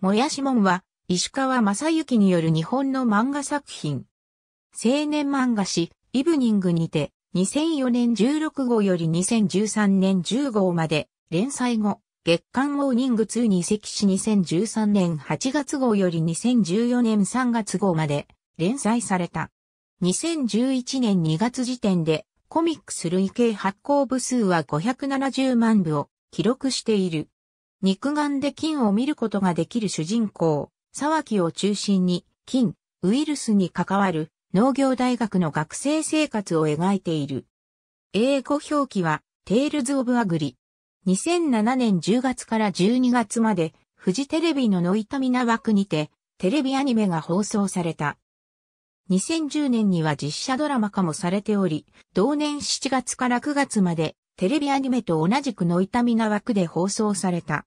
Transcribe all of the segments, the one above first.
もやしもんは、石川正幸による日本の漫画作品。青年漫画誌、イブニングにて、2004年16号より2013年10号まで、連載後、月刊モーニング2に移籍し2013年8月号より2014年3月号まで、連載された。2011年2月時点で、コミックス累計発行部数は570万部を記録している。肉眼で菌を見ることができる主人公、沢木を中心に菌、ウイルスに関わる農業大学の学生生活を描いている。英語表記はテールズ・オブ・アグリ。2007年10月から12月までフジテレビのノイタミナ枠にてテレビアニメが放送された。2010年には実写ドラマ化もされており、同年7月から9月までテレビアニメと同じくノイタミナ枠で放送された。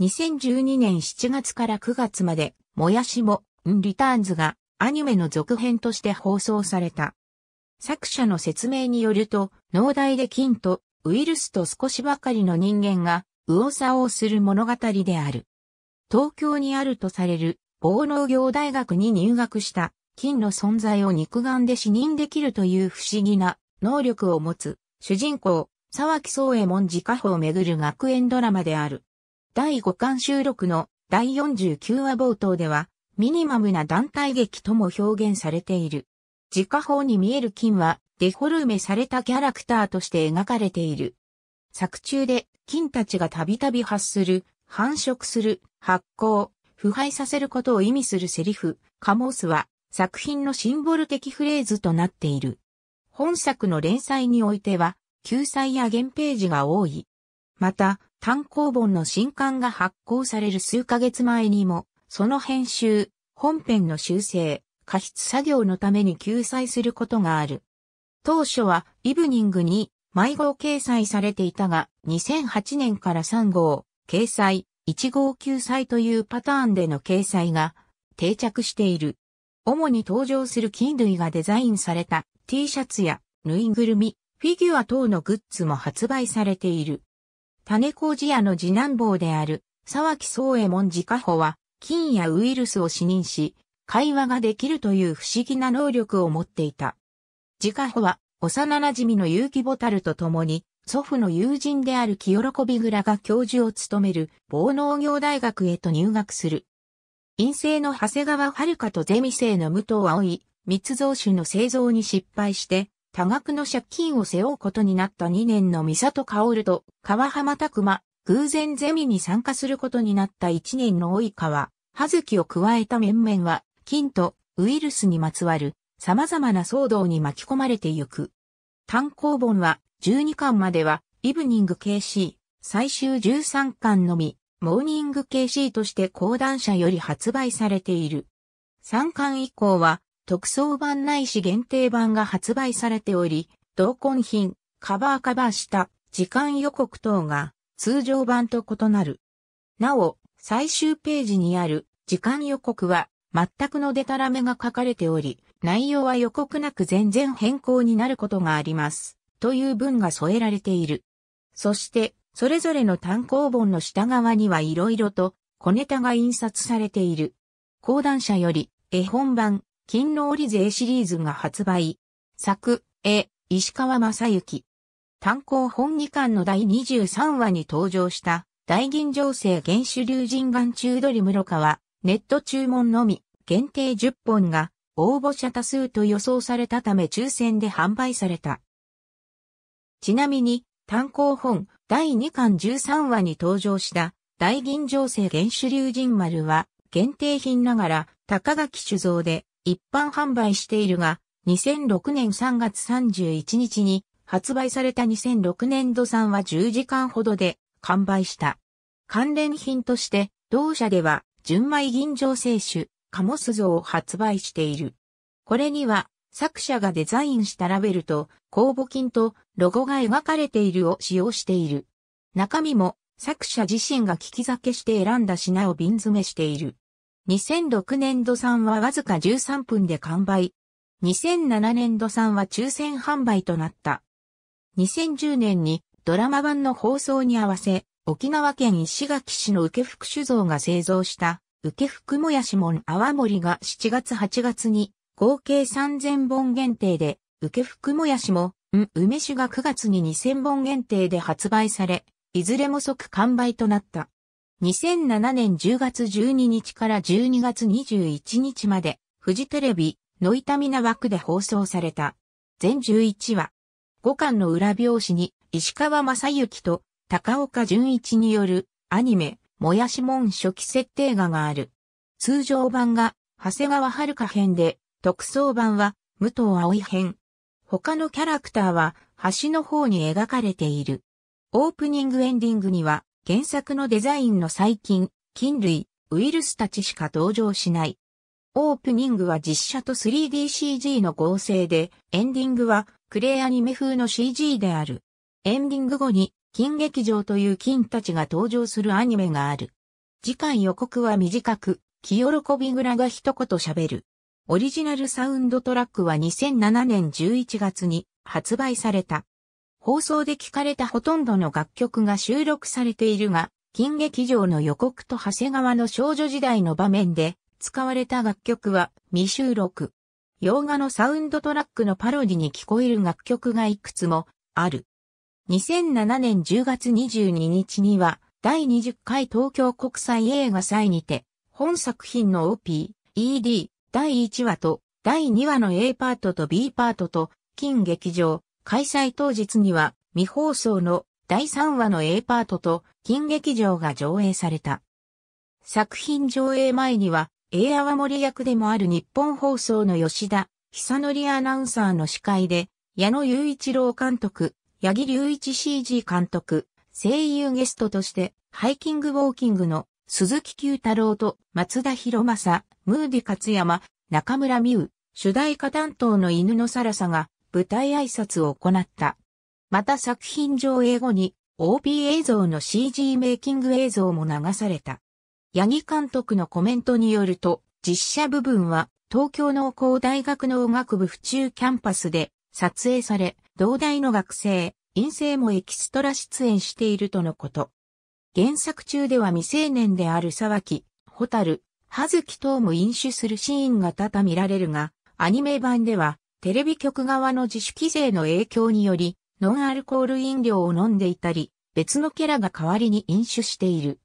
2012年7月から9月まで、もやしも、んリターンズがアニメの続編として放送された。作者の説明によると、農大で菌とウイルスと少しばかりの人間が右往左往する物語である。東京にあるとされる防農業大学に入学した菌の存在を肉眼で視認できるという不思議な能力を持つ主人公沢木宗右衛門自家宝をめぐる学園ドラマである。第5巻収録の第49話冒頭では、ミニマムな団体劇とも表現されている。自家法に見える金は、デフォルメされたキャラクターとして描かれている。作中で、金たちがたびたび発する、繁殖する、発酵、腐敗させることを意味するセリフ、カモースは、作品のシンボル的フレーズとなっている。本作の連載においては、救済や原ページが多い。また、単行本の新刊が発行される数ヶ月前にも、その編集、本編の修正、過失作業のために救済することがある。当初はイブニングに毎号掲載されていたが、2008年から3号、掲載、1号救済というパターンでの掲載が定着している。主に登場する菌類がデザインされた T シャツやぬいぐるみ、フィギュア等のグッズも発売されている。種ジ屋の次男坊である沢木宗右衛門自家保は菌やウイルスを視認し、会話ができるという不思議な能力を持っていた。自家保は幼馴染の結城ボタルと共に、祖父の友人である清喜倉が教授を務める某農業大学へと入学する。陰性の長谷川遥とゼミ生の武藤葵、密造酒の製造に失敗して、多額の借金を背負うことになった2年の三里薫と川浜拓馬、偶然ゼミに参加することになった1年の及川、葉月を加えた面々は、金とウイルスにまつわる様々な騒動に巻き込まれてゆく。単行本は12巻まではイブニング KC、最終13巻のみ、モーニング KC として講談社より発売されている。3巻以降は特装版ないし限定版が発売されており、同梱品、カバーカバーした時間予告等が通常版と異なる。なお、最終ページにある時間予告は全くのデタラメが書かれており、内容は予告なく全然変更になることがあります。という文が添えられている。そして、それぞれの単行本の下側には色々と小ネタが印刷されている。講談社より絵本版、金の折税シリーズが発売。作、絵、石川正幸。単行本2巻の第23話に登場した、大銀情勢原種竜人眼中ロ室川、ネット注文のみ、限定10本が、応募者多数と予想されたため抽選で販売された。ちなみに、単行本第2巻13話に登場した、大銀情勢原種竜人丸は、限定品ながら、高垣酒造で一般販売しているが、2006年3月31日に発売された2006年度産は10時間ほどで完売した。関連品として、同社では、純米吟醸清酒、カモス像を発売している。これには、作者がデザインしたラベルと、公募金と、ロゴが描かれているを使用している。中身も、作者自身が聞き酒して選んだ品を瓶詰めしている。2006年度産はわずか13分で完売。2007年度産は抽選販売となった。2010年にドラマ版の放送に合わせ、沖縄県石垣市の受福酒造が製造した受福もやしもん泡盛が7月8月に合計3000本限定で、受福もやしもん梅酒が9月に2000本限定で発売され、いずれも即完売となった。2007年10月12日から12月21日まで、フジテレビ、の痛みな枠で放送された。全11話。五巻の裏表紙に、石川正幸と高岡淳一によるアニメ、もやしもん初期設定画がある。通常版が、長谷川遥編で、特装版は、武藤葵編。他のキャラクターは、橋の方に描かれている。オープニングエンディングには、原作のデザインの細菌、菌類、ウイルスたちしか登場しない。オープニングは実写と 3DCG の合成で、エンディングはクレイアニメ風の CG である。エンディング後に、金劇場という金たちが登場するアニメがある。次回予告は短く、気喜びぐらが一言喋る。オリジナルサウンドトラックは2007年11月に発売された。放送で聞かれたほとんどの楽曲が収録されているが、金劇場の予告と長谷川の少女時代の場面で使われた楽曲は未収録。洋画のサウンドトラックのパロディに聞こえる楽曲がいくつもある。2007年10月22日には第20回東京国際映画祭にて本作品の OP、ED、第1話と第2話の A パートと B パートと金劇場、開催当日には未放送の第3話の A パートと金劇場が上映された。作品上映前には A 泡森役でもある日本放送の吉田久則アナウンサーの司会で矢野雄一郎監督、八木隆一 CG 監督、声優ゲストとしてハイキングウォーキングの鈴木久太郎と松田博正、ムーディ勝山、中村美宇、主題歌担当の犬のサラサが舞台挨拶を行った。また作品上映後に OP 映像の CG メイキング映像も流された。八木監督のコメントによると、実写部分は東京農工大学農学部府中キャンパスで撮影され、同大の学生、陰性もエキストラ出演しているとのこと。原作中では未成年である沢木、ホタル、葉月等も飲酒するシーンが多々見られるが、アニメ版ではテレビ局側の自主規制の影響により、ノンアルコール飲料を飲んでいたり、別のキャラが代わりに飲酒している。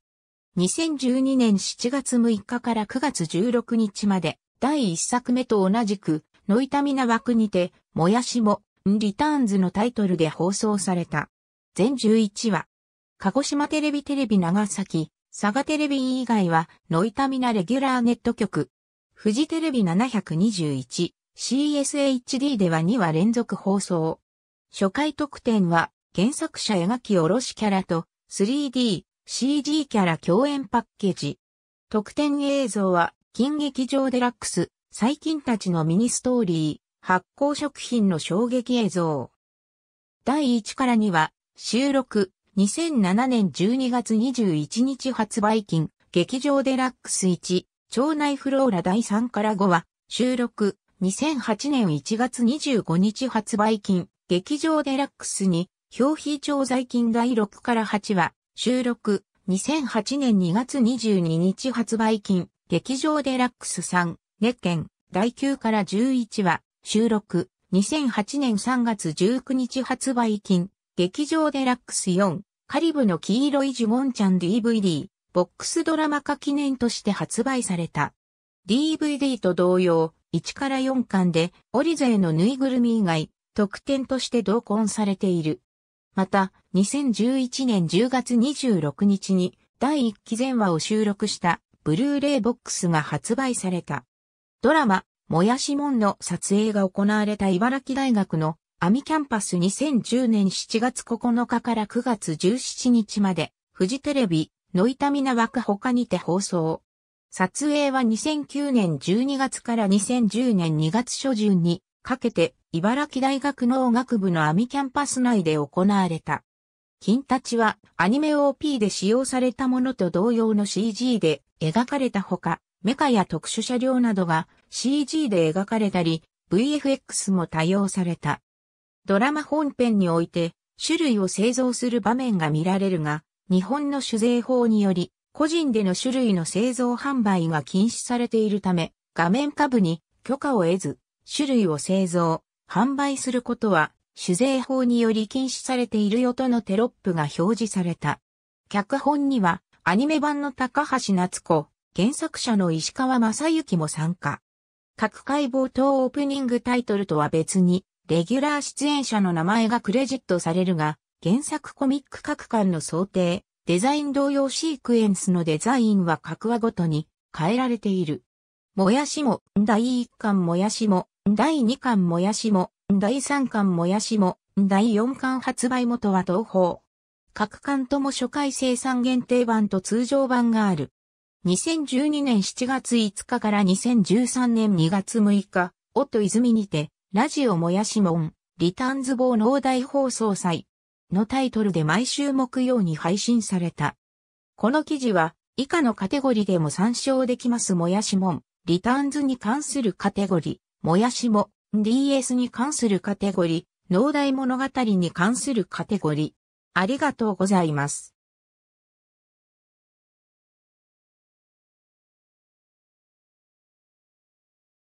2012年7月6日から9月16日まで、第1作目と同じく、ノイタミナ枠にて、もやしも、リターンズのタイトルで放送された。全11話。鹿児島テレビテレビ長崎、佐賀テレビ以外は、ノイタミナレギュラーネット局。富士テレビ721、CSHD では2話連続放送。初回特典は、原作者描き下ろしキャラと 3D、CG キャラ共演パッケージ。特典映像は、金劇場デラックス、最近たちのミニストーリー、発酵食品の衝撃映像。第1から2話、収録、2007年12月21日発売金、劇場デラックス1、町内フローラ第3から5話、収録、2008年1月25日発売金、劇場デラックスに、表皮調剤金第6から8話、収録、2008年2月22日発売金、劇場デラックス3、熱券、第9から11話、収録、2008年3月19日発売金、劇場デラックス4、カリブの黄色いジュゴンちゃん DVD、ボックスドラマ化記念として発売された。DVD と同様、1から4巻で、オリゼのぬいぐるみ以外、特典として同梱されている。また、2011年10月26日に、第1期前話を収録した、ブルーレイボックスが発売された。ドラマ、もやしもんの撮影が行われた茨城大学のアミキャンパス2010年7月9日から9月17日まで、フジテレビ、の痛みな枠他にて放送。撮影は2009年12月から2010年2月初旬にかけて茨城大学農学部の網キャンパス内で行われた。金立はアニメ OP で使用されたものと同様の CG で描かれたほか、メカや特殊車両などが CG で描かれたり、VFX も多用された。ドラマ本編において種類を製造する場面が見られるが、日本の酒税法により個人での種類の製造販売が禁止されているため、画面下部に許可を得ず、種類を製造、販売することは、酒税法により禁止されているよとのテロップが表示された。脚本には、アニメ版の高橋夏子、原作者の石川正幸も参加。各回冒頭オープニングタイトルとは別に、レギュラー出演者の名前がクレジットされるが、原作コミック各巻の想定、デザイン同様シークエンスのデザインは各話ごとに変えられている。もやしも、第1巻もやしも、第2巻もやしも、第3巻もやしも、第4巻発売元は東宝。各巻とも初回生産限定版と通常版がある。2012年7月5日から2013年2月6日、夫泉にて、ラジオもやしもん、リターンズ棒農大放送祭、のタイトルで毎週木曜に配信された。この記事は以下のカテゴリでも参照できますもやしもん、リターンズに関するカテゴリ、もやしも、DS に関するカテゴリ、農大物語に関するカテゴリ。ありがとうございます。